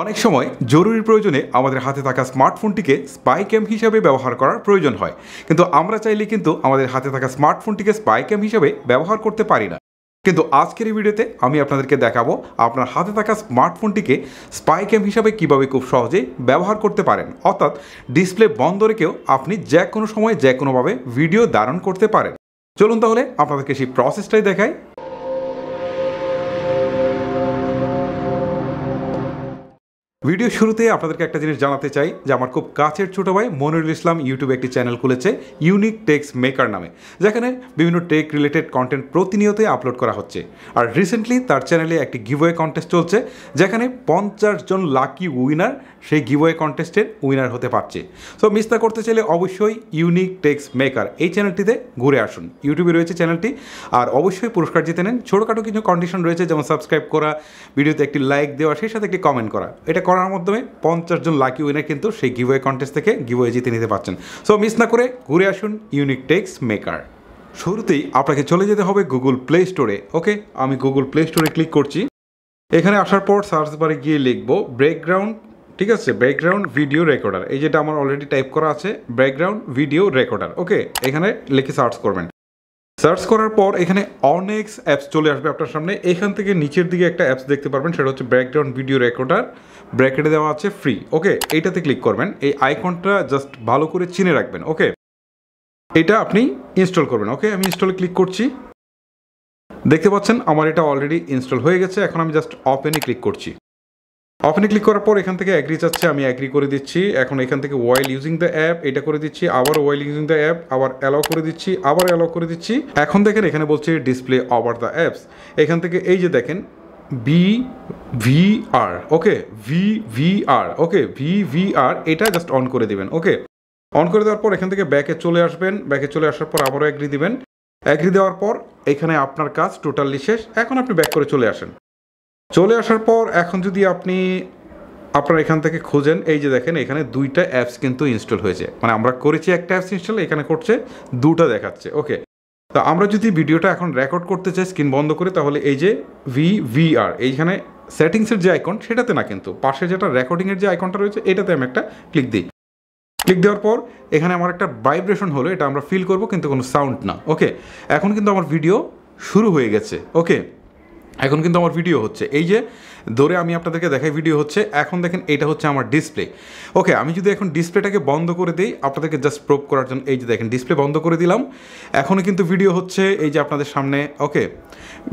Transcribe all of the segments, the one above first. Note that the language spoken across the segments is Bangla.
অনেক সময় জরুরি প্রয়োজনে আমাদের হাতে থাকা স্মার্টফোনটিকে স্পাই ক্যাম হিসাবে ব্যবহার করার প্রয়োজন হয় কিন্তু আমরা চাইলে কিন্তু আমাদের হাতে থাকা স্মার্টফোনটিকে স্পাই ক্যাম হিসাবে ব্যবহার করতে পারি না কিন্তু আজকের এই ভিডিওতে আমি আপনাদেরকে দেখাবো আপনার হাতে থাকা স্মার্টফোনটিকে স্পাই ক্যাম হিসাবে কীভাবে খুব সহজেই ব্যবহার করতে পারেন অর্থাৎ ডিসপ্লে বন্ধ রেখেও আপনি যে কোনো সময় যে কোনোভাবে ভিডিও ধারণ করতে পারেন চলুন তাহলে আপনাদেরকে সেই প্রসেসটাই দেখায় ভিডিও শুরুতে আপনাদেরকে একটা জিনিস জানাতে চাই যে আমার খুব কাছের ছোটো ভাই মনিরুল ইসলাম ইউটিউবে একটি চ্যানেল খুলেছে ইউনিক টেক্স মেকার নামে যেখানে বিভিন্ন টেক রিলেটেড কন্টেন্ট প্রতিনিয়তই আপলোড করা হচ্ছে আর রিসেন্টলি তার চ্যানেলে একটি গিভওয়ে কন্টেস্ট চলছে যেখানে পঞ্চাশ জন লাকি উইনার সেই গিভওয়ে কন্টেস্টের উইনার হতে পারছে সো মিস না করতে চাইলে অবশ্যই ইউনিক টেক্স মেকার এই চ্যানেলটিতে ঘুরে আসুন ইউটিউবে রয়েছে চ্যানেলটি আর অবশ্যই পুরস্কার জিতে নেন ছোটোখাটো কিছু কন্ডিশন রয়েছে যেমন সাবস্ক্রাইব করা ভিডিওতে একটি লাইক দেওয়া সেই সাথে একটি কমেন্ট করা এটা করার মাধ্যমে পঞ্চাশ জন লাকি উইনার কিন্তু সেই গিভওয়ে কন্টেস্ট থেকে গিভওয়ে জিতে নিতে পারছেন সো মিস না করে ঘুরে আসুন ইউনিক টেক্স মেকার শুরুতেই আপনাকে চলে যেতে হবে গুগল প্লে স্টোরে ওকে আমি গুগল প্লে স্টোরে ক্লিক করছি এখানে আসার পর সার্চ বারে গিয়ে লিখব ব্রেকগ্রাউন্ড ঠিক আছে ব্যাকগ্রাউন্ড ভিডিও রেকর্ডার এই যেটা আমার অলরেডি টাইপ করা আছে ব্যাকগ্রাউন্ড ভিডিও রেকর্ডার ওকে এখানে লিখে সার্চ করবেন সার্চ করার পর এখানে অনেক অ্যাপস চলে আসবে আপনার সামনে এখান থেকে নিচের দিকে একটা অ্যাপস দেখতে পারবেন সেটা হচ্ছে ব্যাকগ্রাউন্ড ভিডিও রেকর্ডার ব্র্যাকেটে দেওয়া আছে ফ্রি ওকে এইটাতে ক্লিক করবেন এই আইকনটা জাস্ট ভালো করে চিনে রাখবেন ওকে এটা আপনি ইনস্টল করবেন ওকে আমি ইনস্টলে ক্লিক করছি দেখতে পাচ্ছেন আমার এটা অলরেডি ইনস্টল হয়ে গেছে এখন আমি জাস্ট অপেনে ক্লিক করছি অপেনে ক্লিক করার পর এখান থেকে অ্যাগ্রি চাচ্ছে আমি অ্যাগ্রি করে দিচ্ছি এখন এখান থেকে ওয়াইল ইউজিং দ্য অ্যাপ এটা করে দিচ্ছি আবার ওয়াইল ইউজিং দ্য অ্যাপ আবার অ্যালাউ করে দিচ্ছি আবার অ্যালাউ করে দিচ্ছি এখন দেখেন এখানে বলছে ডিসপ্লে ওভার দ্য অ্যাপস এখান থেকে এই যে দেখেন B V R okay V V R okay V V R এটা জাস্ট অন করে দিবেন ওকে অন করে দেওয়ার পর এখান থেকে ব্যাকে চলে আসবেন ব্যাকে চলে আসার পর আবারও অ্যাগ্রি দিবেন অ্যাগ্রি দেওয়ার পর এখানে আপনার কাজ টোটালি শেষ এখন আপনি ব্যাক করে চলে আসেন চলে আসার পর এখন যদি আপনি আপনার এখান থেকে খোঁজেন এই যে দেখেন এখানে দুইটা অ্যাপস কিন্তু ইনস্টল হয়েছে মানে আমরা করেছি একটা অ্যাপস ইনস্টল এখানে করছে দুটা দেখাচ্ছে ওকে তো আমরা যদি ভিডিওটা এখন রেকর্ড করতে চাই স্ক্রিন বন্ধ করে তাহলে এই যে ভি ভি আর এইখানে সেটিংসের যে আইকন সেটাতে না কিন্তু পাশে যেটা রেকর্ডিংয়ের যে আইকনটা রয়েছে এটাতে আমি একটা ক্লিক দিই ক্লিক দেওয়ার পর এখানে আমার একটা ভাইব্রেশন হলো এটা আমরা ফিল করব কিন্তু কোনো সাউন্ড না ওকে এখন কিন্তু আমার ভিডিও শুরু হয়ে গেছে ওকে এখন কিন্তু আমার ভিডিও হচ্ছে এই যে ধরে আমি আপনাদেরকে দেখাই ভিডিও হচ্ছে এখন দেখেন এটা হচ্ছে আমার ডিসপ্লে ওকে আমি যদি এখন ডিসপ্লেটাকে বন্ধ করে দিই আপনাদেরকে জাস্ট প্রুভ করার জন্য এই যে দেখেন ডিসপ্লে বন্ধ করে দিলাম এখনও কিন্তু ভিডিও হচ্ছে এই যে আপনাদের সামনে ওকে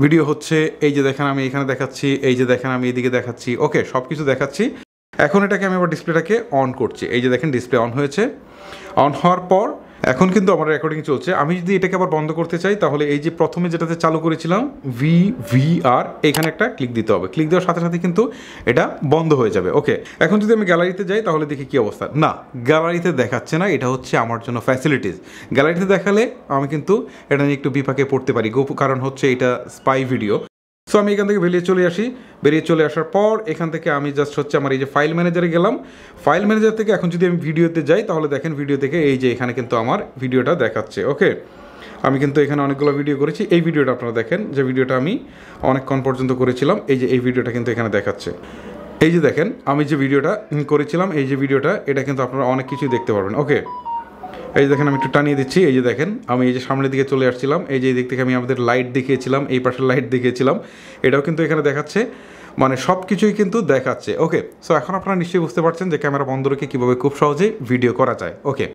ভিডিও হচ্ছে এই যে দেখেন আমি এখানে দেখাচ্ছি এই যে দেখেন আমি এদিকে দেখাচ্ছি ওকে সব কিছু দেখাচ্ছি এখন এটাকে আমি আবার ডিসপ্লেটাকে অন করছি এই যে দেখেন ডিসপ্লে অন হয়েছে অন হওয়ার পর এখন কিন্তু আমার রেকর্ডিং চলছে আমি যদি এটাকে আবার বন্ধ করতে চাই তাহলে এই যে প্রথমে যেটাতে চালু করেছিলাম ভি ভি আর এখানে একটা ক্লিক দিতে হবে ক্লিক দেওয়ার সাথে সাথে কিন্তু এটা বন্ধ হয়ে যাবে ওকে এখন যদি আমি গ্যালারিতে যাই তাহলে দেখি কি অবস্থা না গ্যালারিতে দেখাচ্ছে না এটা হচ্ছে আমার জন্য ফ্যাসিলিটিস গ্যালারিতে দেখালে আমি কিন্তু এটা নিয়ে একটু বিপাকে পড়তে পারি কারণ হচ্ছে এটা স্পাই ভিডিও সো আমি এখান থেকে বেরিয়ে চলে আসি বেরিয়ে চলে আসার পর এখান থেকে আমি জাস্ট হচ্ছে আমার এই যে ফাইল ম্যানেজারে গেলাম ফাইল ম্যানেজার থেকে এখন যদি আমি ভিডিওতে যাই তাহলে দেখেন ভিডিও থেকে এই যে এখানে কিন্তু আমার ভিডিওটা দেখাচ্ছে ওকে আমি কিন্তু এখানে অনেকগুলো ভিডিও করেছি এই ভিডিওটা আপনারা দেখেন যে ভিডিওটা আমি অনেকক্ষণ পর্যন্ত করেছিলাম এই যে এই ভিডিওটা কিন্তু এখানে দেখাচ্ছে এই যে দেখেন আমি যে ভিডিওটা করেছিলাম এই যে ভিডিওটা এটা কিন্তু আপনারা অনেক কিছুই দেখতে পারবেন ওকে এই যে দেখেন আমি একটু টানিয়ে দিচ্ছি এই যে দেখেন আমি এই যে সামনের দিকে চলে আসছিলাম এই যে এই দিক থেকে আমি আমাদের লাইট দেখিয়েছিলাম এই পাশের লাইট দেখিয়েছিলাম এটাও কিন্তু এখানে দেখাচ্ছে মানে সব কিছুই কিন্তু দেখাচ্ছে ওকে সো এখন আপনারা নিশ্চয়ই বুঝতে পারছেন যে ক্যামেরা বন্ধ রেখে কীভাবে খুব সহজেই ভিডিও করা যায় ওকে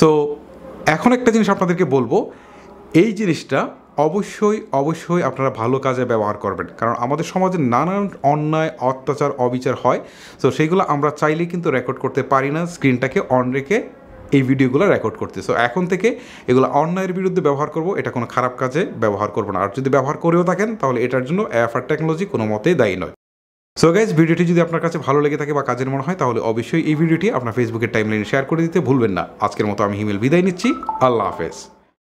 সো এখন একটা জিনিস আপনাদেরকে বলবো এই জিনিসটা অবশ্যই অবশ্যই আপনারা ভালো কাজে ব্যবহার করবেন কারণ আমাদের সমাজে নানান অন্যায় অত্যাচার অবিচার হয় তো সেগুলো আমরা চাইলে কিন্তু রেকর্ড করতে পারি না স্ক্রিনটাকে অন রেখে এই ভিডিওগুলো রেকর্ড করতে সো এখন থেকে এগুলো অন্যায়ের বিরুদ্ধে ব্যবহার করব এটা কোনো খারাপ কাজে ব্যবহার করব না আর যদি ব্যবহার করেও থাকেন তাহলে এটার জন্য অ্যাফার টেকনোলজি কোনো মতেই দায়ী নয় সো গাইজ ভিডিওটি যদি আপনার কাছে ভালো লেগে থাকে বা কাজের মনে হয় তাহলে অবশ্যই এই ভিডিওটি আপনার ফেসবুকের টাইমলাইনে শেয়ার করে দিতে ভুলবেন না আজকের মতো আমি হিমেল বিদায় নিচ্ছি আল্লাহ হাফেজ